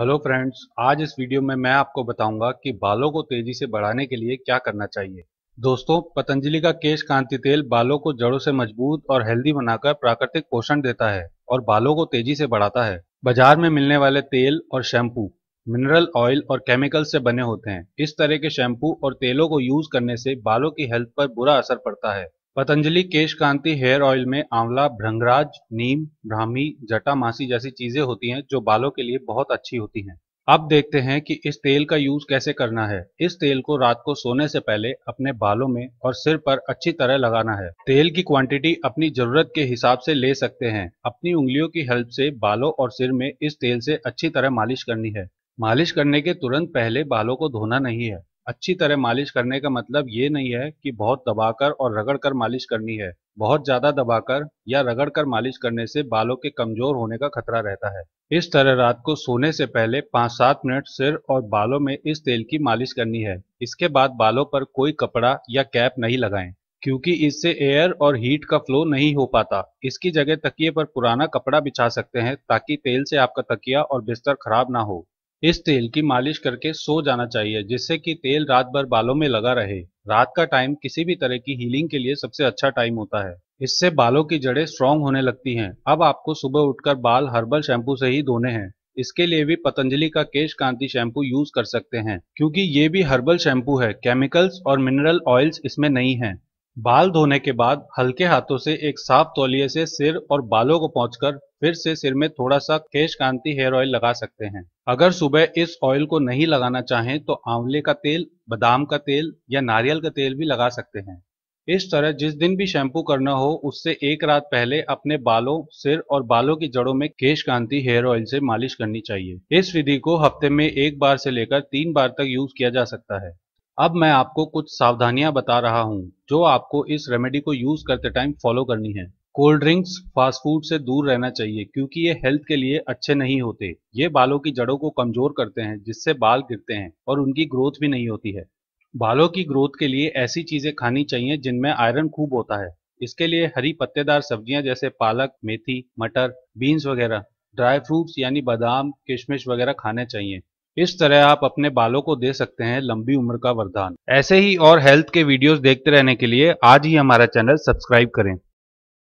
hello friends आज इस video में मैं आपको बताऊंगा कि बालों को तेजी से बढ़ाने के लिए क्या करना चाहिए दोस्तों पतंजलि का केश कांति तेल बालों को जड़ों से मजबूत और हेल्दी बनाकर प्राकृतिक पोषण देता है और बालों को तेजी से बढ़ाता है बाजार में मिलने वाले तेल और शैम्पू मिनरल ऑयल और केमिकल से बने होते हैं इस तरह के शैम्पू और तेलों को यूज करने से बालों की हेल्थ पर बुरा असर पड़ता है पतंजलि केश कांति हेयर ऑयल में आंवला भ्रंगराज नीम ब्राह्मी जटामासी जैसी चीजें होती हैं जो बालों के लिए बहुत अच्छी होती हैं अब देखते हैं कि इस तेल का यूज कैसे करना है इस तेल को रात को सोने से पहले अपने बालों में और सिर पर अच्छी तरह लगाना है तेल की क्वांटिटी अपनी जरूरत के हिसाब से ले सकते हैं अपनी उंगलियों की हेल्प से बालों और सिर में इस तेल से अच्छी तरह मालिश करनी है मालिश करने के तुरंत पहले बालों को धोना नहीं है अच्छी तरह मालिश करने का मतलब ये नहीं है कि बहुत दबाकर और रगड़ कर मालिश करनी है बहुत ज़्यादा दबाकर या रगड़ कर मालिश करने से बालों के कमज़ोर होने का खतरा रहता है इस तरह रात को सोने से पहले पाँच सात मिनट सिर और बालों में इस तेल की मालिश करनी है इसके बाद बालों पर कोई कपड़ा या कैप नहीं लगाएं क्योंकि इससे एयर और हीट का फ्लो नहीं हो पाता इसकी जगह तकिए पर पुराना कपड़ा बिछा सकते हैं ताकि तेल से आपका तकिया और बिस्तर खराब ना हो इस तेल की मालिश करके सो जाना चाहिए जिससे कि तेल रात भर बालों में लगा रहे रात का टाइम किसी भी तरह की हीलिंग के लिए सबसे अच्छा टाइम होता है इससे बालों की जड़ें स्ट्रांग होने लगती हैं अब आपको सुबह उठकर बाल हर्बल शैम्पू से ही धोने हैं इसके लिए भी पतंजलि का केश कांति शैम्पू यूज कर सकते हैं क्योंकि ये भी हर्बल शैम्पू है केमिकल्स और मिनरल ऑयल्स इसमें नहीं है बाल धोने के बाद हल्के हाथों से एक साफ तौलिए से सिर और बालों को पहुंचकर फिर से सिर में थोड़ा सा केश कांति हेयर ऑयल लगा सकते हैं अगर सुबह इस ऑयल को नहीं लगाना चाहें तो आंवले का तेल बादाम का तेल या नारियल का तेल भी लगा सकते हैं इस तरह जिस दिन भी शैम्पू करना हो उससे एक रात पहले अपने बालों सिर और बालों की जड़ों में केश कांति हेयर ऑयल से मालिश करनी चाहिए इस विधि को हफ्ते में एक बार से लेकर तीन बार तक यूज किया जा सकता है अब मैं आपको कुछ सावधानियां बता रहा हूं जो आपको इस रेमेडी को यूज करते टाइम फॉलो करनी है कोल्ड ड्रिंक्स फास्ट फूड से दूर रहना चाहिए क्योंकि ये हेल्थ के लिए अच्छे नहीं होते ये बालों की जड़ों को कमजोर करते हैं जिससे बाल गिरते हैं और उनकी ग्रोथ भी नहीं होती है बालों की ग्रोथ के लिए ऐसी चीजें खानी चाहिए जिनमें आयरन खूब होता है इसके लिए हरी पत्तेदार सब्जियां जैसे पालक मेथी मटर बीन्स वगैरह ड्राई फ्रूट्स यानी बादाम किशमिश वगैरह खाने चाहिए इस तरह आप अपने बालों को दे सकते हैं लंबी उम्र का वरदान ऐसे ही और हेल्थ के वीडियोस देखते रहने के लिए आज ही हमारा चैनल सब्सक्राइब करें